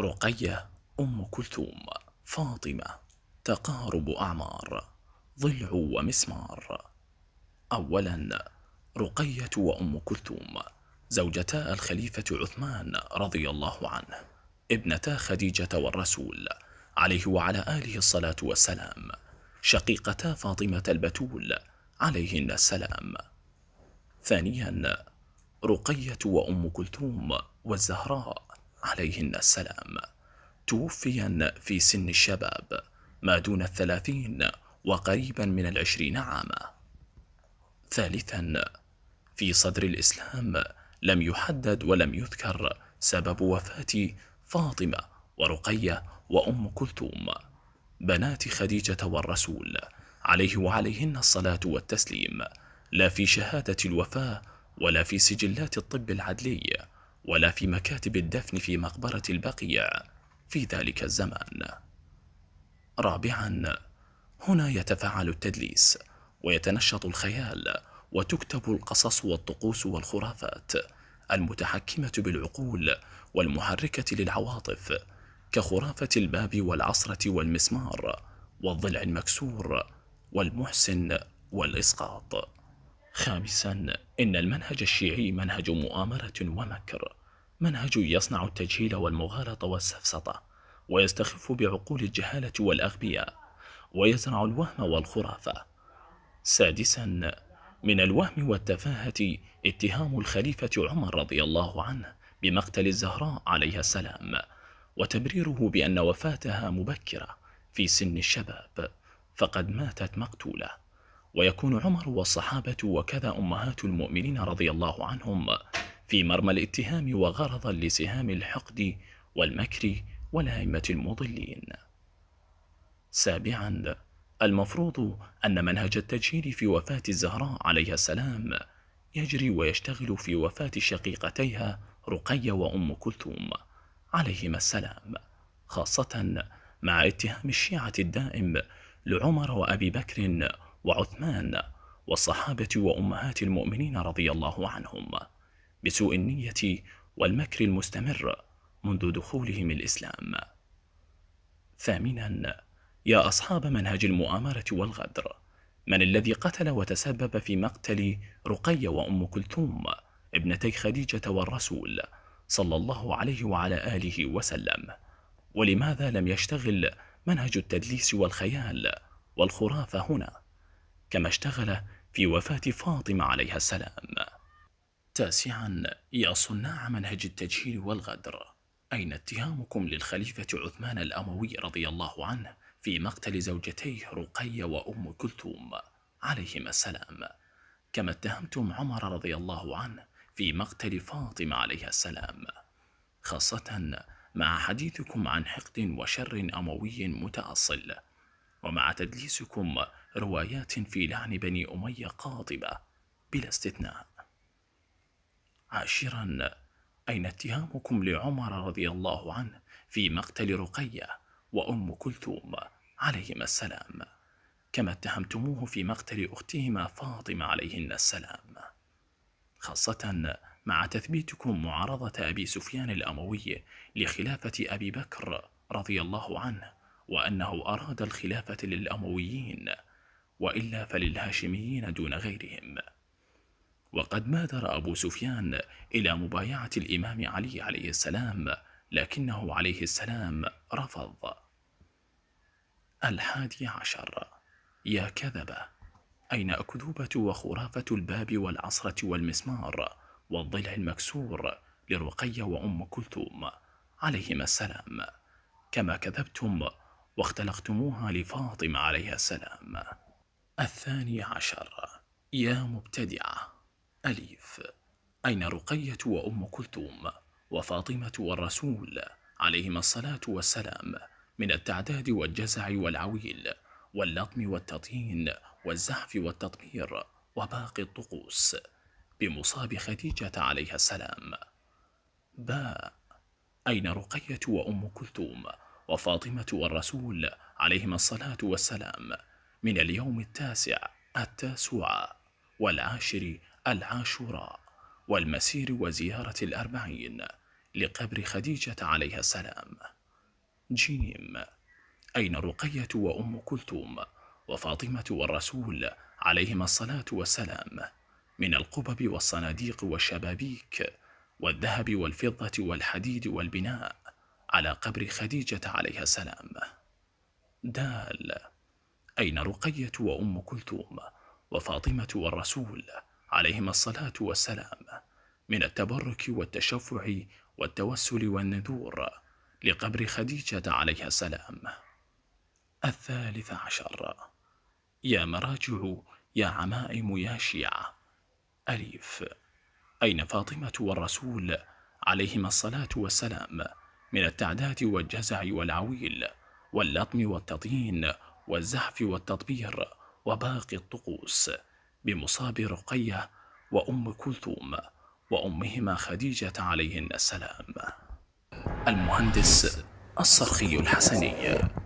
رقية أم كلثوم فاطمة تقارب أعمار ضلع ومسمار أولا رقية وأم كلثوم زوجتا الخليفة عثمان رضي الله عنه ابنتا خديجة والرسول عليه وعلى آله الصلاة والسلام شقيقتا فاطمة البتول عليهن السلام ثانيا رقية وأم كلثوم والزهراء عليهن السلام توفيا في سن الشباب ما دون الثلاثين وقريبا من العشرين عاما ثالثا في صدر الإسلام لم يحدد ولم يذكر سبب وفاة فاطمة ورقية وأم كلثوم بنات خديجة والرسول عليه وعليهن الصلاة والتسليم لا في شهادة الوفاة ولا في سجلات الطب العدلي ولا في مكاتب الدفن في مقبرة البقية في ذلك الزمان رابعا هنا يتفاعل التدليس ويتنشط الخيال وتكتب القصص والطقوس والخرافات المتحكمة بالعقول والمحركة للعواطف كخرافة الباب والعصرة والمسمار والضلع المكسور والمحسن والإسقاط خامسا إن المنهج الشيعي منهج مؤامرة ومكر منهج يصنع التجهيل والمغالطة والسفسطة ويستخف بعقول الجهالة والأغبياء ويزرع الوهم والخرافة سادسا من الوهم والتفاهة اتهام الخليفة عمر رضي الله عنه بمقتل الزهراء عليها السلام وتبريره بأن وفاتها مبكرة في سن الشباب فقد ماتت مقتولة ويكون عمر والصحابة وكذا أمهات المؤمنين رضي الله عنهم في مرمى الاتهام وغرضا لسهام الحقد والمكر والأئمة المضلين سابعا المفروض أن منهج التجهيل في وفاة الزهراء عليها السلام يجري ويشتغل في وفاة شقيقتيها رقية وأم كلثوم عليهما السلام خاصة مع اتهام الشيعة الدائم لعمر وأبي بكر وعثمان والصحابة وأمهات المؤمنين رضي الله عنهم بسوء النية والمكر المستمر منذ دخولهم الإسلام ثامنا يا أصحاب منهج المؤامرة والغدر من الذي قتل وتسبب في مقتل رقية وأم كلثوم ابنتي خديجة والرسول صلى الله عليه وعلى آله وسلم ولماذا لم يشتغل منهج التدليس والخيال والخرافة هنا؟ كما اشتغل في وفاة فاطمة عليها السلام تاسعا يا صناع منهج التجهيل والغدر أين اتهامكم للخليفة عثمان الأموي رضي الله عنه في مقتل زوجتيه رقية وأم كلثوم عليهما السلام كما اتهمتم عمر رضي الله عنه في مقتل فاطمة عليها السلام خاصة مع حديثكم عن حقد وشر أموي متأصل ومع تدليسكم روايات في لعن بني أمية قاطبة بلا استثناء عاشرا أين اتهامكم لعمر رضي الله عنه في مقتل رقية وأم كلثوم عليهما السلام كما اتهمتموه في مقتل أختهما فاطمة عليهن السلام خاصة مع تثبيتكم معارضة أبي سفيان الأموي لخلافة أبي بكر رضي الله عنه وأنه أراد الخلافة للأمويين وإلا فللهاشميين دون غيرهم وقد بادر أبو سفيان إلى مبايعة الإمام علي عليه السلام لكنه عليه السلام رفض الحادي عشر يا كذبة أين أكذوبة وخرافة الباب والعصرة والمسمار والضلع المكسور لرقية وأم كلثوم عليهما السلام كما كذبتم واختلقتموها لفاطمة عليها السلام الثاني عشر يا مبتدعة أليف أين رقية وأم كلثوم وفاطمة والرسول عليهما الصلاة والسلام من التعداد والجزع والعويل واللطم والتطين والزحف والتطمير وباقي الطقوس بمصاب خديجة عليها السلام باء أين رقية وأم كلثوم وفاطمة والرسول عليهما الصلاة والسلام من اليوم التاسع التاسوع والعاشر العاشوراء والمسير وزيارة الأربعين لقبر خديجة عليها السلام جيم أين رقية وأم كلثوم وفاطمة والرسول عليهما الصلاة والسلام من القبب والصناديق والشبابيك والذهب والفضة والحديد والبناء على قبر خديجة عليها السلام دال أين رقية وأم كلثوم وفاطمة والرسول عليهما الصلاة والسلام من التبرك والتشفع والتوسل والنذور لقبر خديجة عليها السلام الثالث عشر يا مراجع يا عمائم يا شيعة أليف أين فاطمة والرسول عليهما الصلاة والسلام من التعداد والجزع والعويل واللطم والتطيين والزحف والتطبير وباقي الطقوس بمصاب رقية وأم كلثوم وأمهما خديجة عليهن السلام المهندس الصرخي الحسني